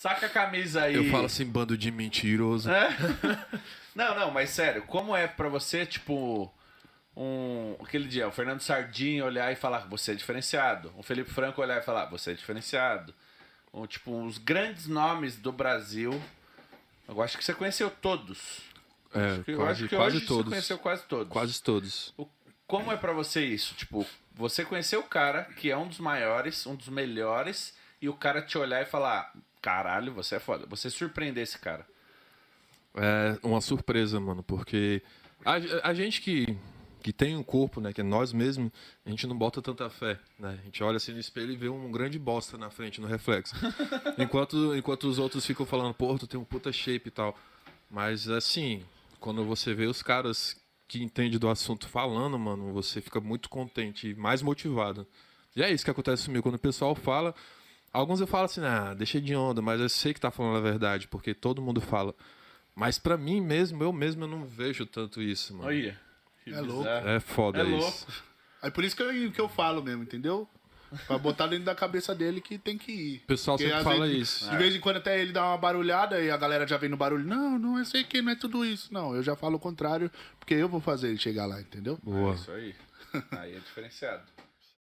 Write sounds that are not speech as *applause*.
Saca a camisa aí. Eu falo assim, bando de mentiroso. É? *laughs* Não, não, mas sério, como é pra você, tipo, um. Aquele dia, o Fernando Sardinha olhar e falar, você é diferenciado. O Felipe Franco olhar e falar, você é diferenciado. Um, tipo, os grandes nomes do Brasil. Eu acho que você conheceu todos. É, acho que, quase, acho que quase todos. Você conheceu quase todos. Quase todos. O, como é para você isso? Tipo, você conhecer o cara que é um dos maiores, um dos melhores, e o cara te olhar e falar: caralho, você é foda. Você surpreender esse cara. É uma surpresa, mano, porque a, a gente que, que tem um corpo, né, que é nós mesmos, a gente não bota tanta fé, né? A gente olha assim no espelho e vê um grande bosta na frente, no reflexo. *laughs* enquanto, enquanto os outros ficam falando, pô, tu tem um puta shape e tal. Mas assim, quando você vê os caras que entendem do assunto falando, mano, você fica muito contente e mais motivado. E é isso que acontece comigo. Quando o pessoal fala, Alguns eu falo assim, ah, deixei de onda, mas eu sei que tá falando a verdade, porque todo mundo fala. Mas para mim mesmo, eu mesmo eu não vejo tanto isso, mano. Olha, é louco. É foda é isso. Louco. É por isso que eu, que eu falo mesmo, entendeu? Pra botar dentro da cabeça dele que tem que ir. O pessoal Porque sempre fala vezes, isso. De é. vez em quando até ele dá uma barulhada e a galera já vem no barulho. Não, não é sei que não é tudo isso. Não, eu já falo o contrário, porque eu vou fazer ele chegar lá, entendeu? Boa. É isso aí. Aí é diferenciado.